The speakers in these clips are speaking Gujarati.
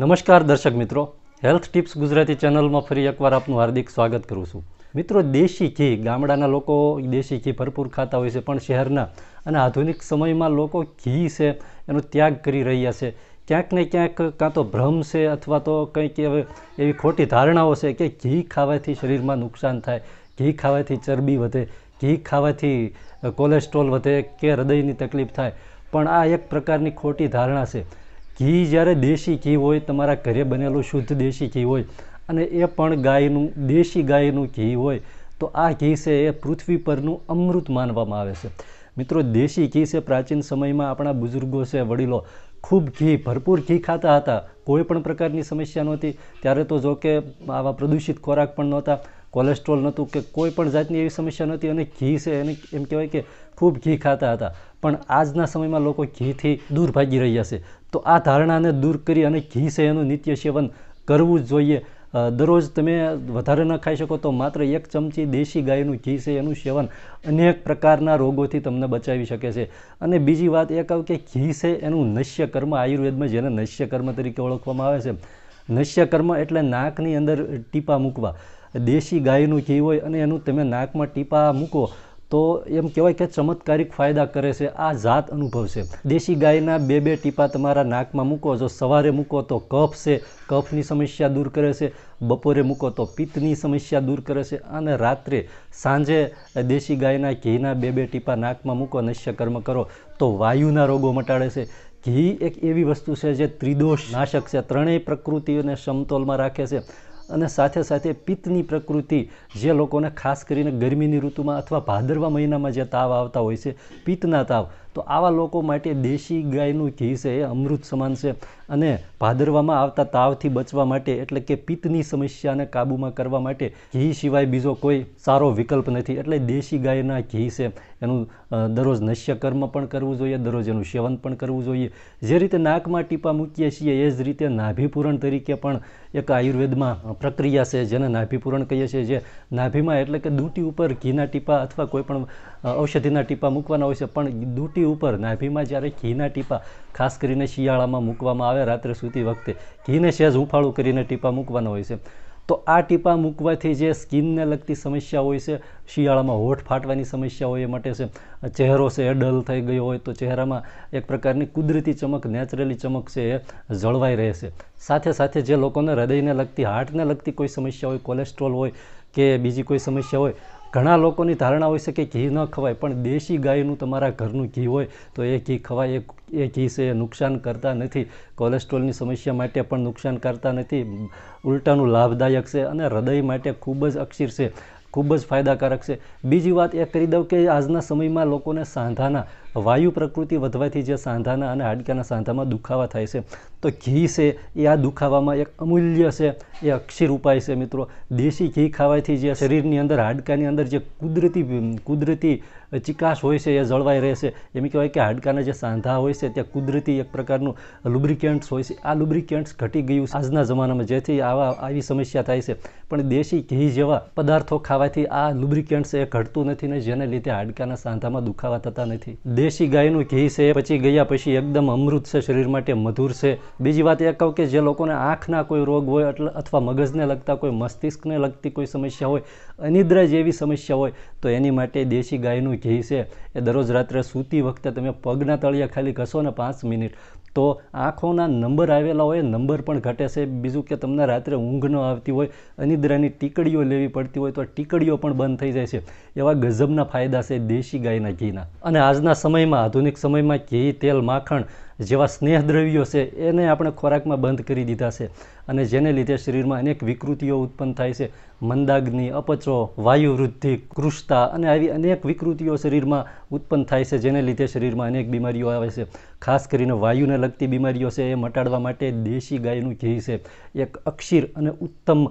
નમસ્કાર દર્શક મિત્રો હેલ્થ ટિપ્સ ગુજરાતી ચેનલમાં ફરી એકવાર આપનું હાર્દિક સ્વાગત કરું છું મિત્રો દેશી ઘી ગામડાના લોકો દેશી ઘી ભરપૂર ખાતા હોય છે પણ શહેરના અને આધુનિક સમયમાં લોકો ઘી છે એનો ત્યાગ કરી રહ્યા છે ક્યાંક ને ક્યાંક કાં તો ભ્રમ છે અથવા તો કંઈક એવી ખોટી ધારણાઓ છે કે ઘી ખાવાથી શરીરમાં નુકસાન થાય ઘી ખાવાથી ચરબી વધે ઘી ખાવાથી કોલેસ્ટ્રોલ વધે કે હૃદયની તકલીફ થાય પણ આ એક પ્રકારની ખોટી ધારણા છે ઘી જ્યારે દેશી ઘી હોય તમારા ઘરે બનેલું શુદ્ધ દેશી ઘી હોય અને એ પણ ગાયનું દેશી ગાયનું ઘી હોય તો આ ઘી છે એ પૃથ્વી પરનું અમૃત માનવામાં આવે છે મિત્રો દેશી ઘી છે પ્રાચીન સમયમાં આપણા બુઝુર્ગો છે વડીલો ખૂબ ઘી ભરપૂર ઘી ખાતા હતા કોઈ પણ પ્રકારની સમસ્યા નહોતી ત્યારે તો જો કે આવા પ્રદૂષિત ખોરાક પણ નહોતા કોલેસ્ટ્રોલ નહોતું કે કોઈ પણ જાતની એવી સમસ્યા નહોતી અને ઘી છે એને એમ કહેવાય કે ખૂબ ઘી ખાતા હતા પણ આજના સમયમાં લોકો ઘીથી દૂર ભાગી રહ્યા છે તો આ ધારણાને દૂર કરી અને ઘી છે એનું નિત્ય સેવન કરવું જ જોઈએ દરરોજ તમે વધારે ન ખાઈ શકો તો માત્ર એક ચમચી દેશી ગાયનું ઘી છે એનું સેવન અનેક પ્રકારના રોગોથી તમને બચાવી શકે છે અને બીજી વાત એ કહું કે ઘી છે એનું નશ્ય કર્મ આયુર્વેદમાં જેને નશ્ય કર્મ તરીકે ઓળખવામાં આવે છે નશ્ય કર્મ એટલે નાકની અંદર ટીપા મૂકવા દેશી ગાયનું ઘી હોય અને એનું તમે નાકમાં ટીપા મૂકો તો એમ કહેવાય કે ચમત્કારિક ફાયદા કરે છે આ જાત અનુભવ છે દેશી ગાયના બે બે ટીપા તમારા નાકમાં મૂકો જો સવારે મૂકો તો કફ છે કફની સમસ્યા દૂર કરે છે બપોરે મૂકો તો પિત્તની સમસ્યા દૂર કરે છે અને રાત્રે સાંજે દેશી ગાયના ઘીના બે બે ટીપા નાકમાં મૂકો નશ્યકર્મ કરો તો વાયુના રોગો મટાડે છે ઘી એક એવી વસ્તુ છે જે ત્રિદોષ નાશક છે ત્રણેય પ્રકૃતિઓને સમતોલમાં રાખે છે અને સાથે સાથે પિત્તની પ્રકૃતિ જે લોકોને ખાસ કરીને ગરમીની ઋતુમાં અથવા ભાદરવા મહિનામાં જે તાવ આવતા હોય છે પિત્તના તાવ તો આવા લોકો માટે દેશી ગાયનું ઘી છે એ અમૃત સમાન છે અને ભાદરવામાં આવતા તાવથી બચવા માટે એટલે કે પિત્તની સમસ્યાને કાબૂમાં કરવા માટે ઘી સિવાય બીજો કોઈ સારો વિકલ્પ નથી એટલે દેશી ગાયના ઘી છે એનું દરરોજ નશ્યકર્મ પણ કરવું જોઈએ દરરોજ એનું સેવન પણ કરવું જોઈએ જે રીતે નાકમાં ટીપા મૂકીએ છીએ એ જ રીતે નાભીપૂરણ તરીકે પણ એક આયુર્વેદમાં પ્રક્રિયા છે જેને નાભિપૂરણ કહીએ છીએ જે નાભીમાં એટલે કે દૂટી ઉપર ઘીના ટીપા અથવા કોઈપણ ઔષધિના ટીપા મૂકવાના હોય છે પણ દૂટી ઉપર નાભીમાં જ્યારે ઘીના ટીપા ખાસ કરીને શિયાળામાં મૂકવામાં આવે રાત્રે સૂતી વખતે ઘીને સહેજ હુંફાળું કરીને ટીપા મૂકવાના હોય છે તો આ ટીપા મૂકવાથી જે સ્કિનને લગતી સમસ્યા હોય છે શિયાળામાં હોઠ ફાટવાની સમસ્યા હોય એ માટે છે ચહેરો છે એ ડલ થઈ ગયો હોય તો ચહેરામાં એક પ્રકારની કુદરતી ચમક નેચરલી ચમક છે એ જળવાઈ રહેશે સાથે સાથે જે લોકોને હૃદયને લગતી હાર્ટને લગતી કોઈ સમસ્યા હોય કોલેસ્ટ્રોલ હોય કે બીજી કોઈ સમસ્યા હોય ઘણા લોકોની ધારણા હોય છે કે ઘી ન ખવાય પણ દેશી ગાયનું તમારા ઘરનું ઘી હોય તો એ ઘી ખવાય એ ઘી છે એ નુકસાન કરતા નથી કોલેસ્ટ્રોલની સમસ્યા માટે પણ નુકસાન કરતા નથી ઉલટાનું લાભદાયક છે અને હૃદય માટે ખૂબ જ અક્ષીર છે ખૂબ જ ફાયદાકારક છે બીજી વાત એ કરી દઉં કે આજના સમયમાં લોકોને સાંધાના વાયુ પ્રકૃતિ વધવાથી જે સાંધાના અને હાડકાના સાંધામાં દુખાવા થાય છે તો ઘી છે એ આ દુખાવામાં એક અમૂલ્ય છે એ અક્ષર ઉપાય છે મિત્રો દેશી ઘી ખાવાથી જે શરીરની અંદર હાડકાની અંદર જે કુદરતી કુદરતી ચિકાશ હોય છે એ જળવાઈ રહેશે એમ કહેવાય કે હાડકાના જે સાંધા હોય છે ત્યાં કુદરતી એક પ્રકારનું લુબ્રિકેન્ટ્સ હોય છે આ લુબ્રિકેન્ટ્સ ઘટી ગયું આજના જમાનામાં જેથી આવા આવી સમસ્યા થાય છે પણ દેશી ઘી જેવા પદાર્થો ખાવાથી આ લુબ્રિકેન્ટ્સ એ ઘટતું નથી ને જેને લીધે હાડકાના સાંધામાં દુખાવા થતા નથી દેશી ગાયનું ઘી છે એ પચી ગયા પછી એકદમ અમૃત છે શરીર માટે મધુર છે બીજી વાત એ કહું કે જે લોકોને આંખના કોઈ રોગ હોય એટલે અથવા મગજને લગતા કોઈ મસ્તિષ્કને લગતી કોઈ સમસ્યા હોય અનિદ્રા જેવી સમસ્યા હોય તો એની માટે દેશી ગાયનું ઘી છે એ દરરોજ રાત્રે સૂતી વખતે તમે પગના તળિયા ખાલી ઘસો ને પાંચ મિનિટ તો આંખોના નંબર આવેલા હોય નંબર પણ ઘટે છે બીજું કે તમને રાત્રે ઊંઘ ન આવતી હોય અનિદ્રાની ટીકડીઓ લેવી પડતી હોય તો ટીકડીઓ પણ બંધ થઈ જાય છે એવા ગજબના ફાયદા છે દેશી ગાયના ઘીના અને આજના સમયમાં આધુનિક સમયમાં ઘી તેલ માખણ જેવા સ્નેહદ્રવ્યો છે એને આપણે ખોરાકમાં બંધ કરી દીધા છે અને જેને લીધે શરીરમાં અનેક વિકૃતિઓ ઉત્પન્ન થાય છે મંદાગ્નિ અપચો વાયુવૃદ્ધિ કૃષ્તા અને આવી અનેક વિકૃતિઓ શરીરમાં ઉત્પન્ન થાય છે જેને લીધે શરીરમાં અનેક બીમારીઓ આવે છે ખાસ કરીને વાયુને લગતી બીમારીઓ છે એ મટાડવા માટે દેશી ગાયનું ઘી છે એક અક્ષીર અને ઉત્તમ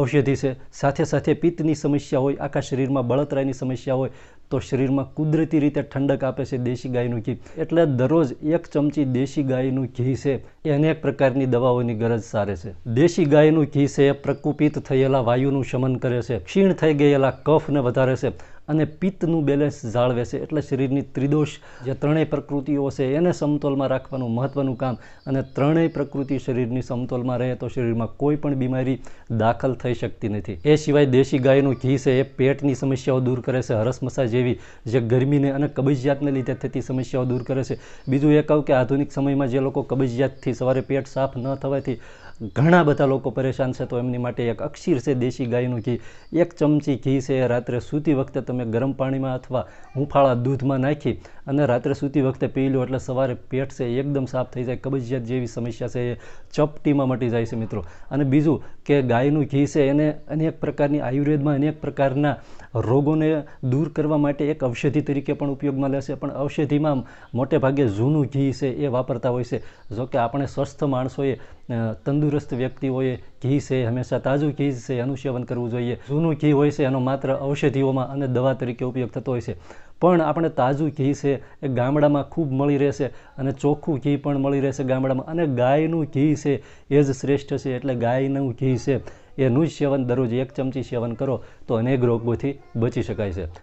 ઔષધિ છે સાથે સાથે પિત્તની સમસ્યા હોય આખા શરીરમાં બળતરાની સમસ્યા હોય તો શરીરમાં કુદરતી રીતે ઠંડક આપે છે દેશી ગાયનું ઘી એટલે દરરોજ એક ચમચી દેશી ગાયનું ઘી છે એ અનેક પ્રકારની દવાઓની ગરજ સારે છે દેશી ગાયનું ઘી છે એ પ્રકુપિત થયેલા વાયુનું શમન કરે છે ક્ષીણ થઈ ગયેલા કફને વધારે છે અને પિત્તનું બેલેન્સ જાળવે છે એટલે શરીરની ત્રિદોષ જે ત્રણેય પ્રકૃતિઓ છે એને સમતોલમાં રાખવાનું મહત્ત્વનું કામ અને ત્રણેય પ્રકૃતિ શરીરની સમતોલમાં રહે તો શરીરમાં કોઈ પણ બીમારી દાખલ થઈ શકતી નથી એ સિવાય દેશી ગાયનું ઘી છે એ પેટની સમસ્યાઓ દૂર કરે છે હરસ મસાજ જેવી જે ગરમીને અને કબજિયાતને લીધે થતી સમસ્યાઓ દૂર કરે છે બીજું એ કહું કે આધુનિક સમયમાં જે લોકો કબજિયાતથી સવારે પેટ સાફ ન થવાથી ઘણા બધા લોકો પરેશાન છે તો એમની માટે એક અક્ષીર છે દેશી ગાયનું ઘી એક ચમચી ઘી છે રાત્રે સૂતી વખતે તમે ગરમ પાણીમાં અથવા હુંફાળા દૂધમાં નાખી અને રાત્રે સૂતી વખતે પી લો એટલે સવારે પેટ છે એકદમ સાફ થઈ જાય કબજિયાત જેવી સમસ્યા છે એ ચપટીમાં મટી જાય છે મિત્રો અને બીજું કે ગાયનું ઘી છે એને અનેક પ્રકારની આયુર્વેદમાં અનેક પ્રકારના રોગોને દૂર કરવા માટે એક ઔષધિ તરીકે પણ ઉપયોગમાં લેશે પણ ઔષધિમાં મોટે ભાગે જૂનું ઘી છે એ વાપરતા હોય છે જોકે આપણે સ્વસ્થ માણસોએ તંદુરસ્ત વ્યક્તિઓએ ઘી છે હંમેશા તાજું ઘી છે એનું સેવન કરવું જોઈએ જૂનું ઘી હોય છે એનો માત્ર ઔષધિઓમાં અને દવા તરીકે ઉપયોગ થતો હોય છે પણ આપણે તાજું ઘી છે એ ગામડામાં ખૂબ મળી રહેશે અને ચોખ્ખું ઘી પણ મળી રહેશે ગામડામાં અને ગાયનું ઘી છે એ જ શ્રેષ્ઠ છે એટલે ગાયનું ઘી છે એનું જ સેવન દરરોજ એક ચમચી સેવન કરો તો અનેક રોગોથી બચી શકાય છે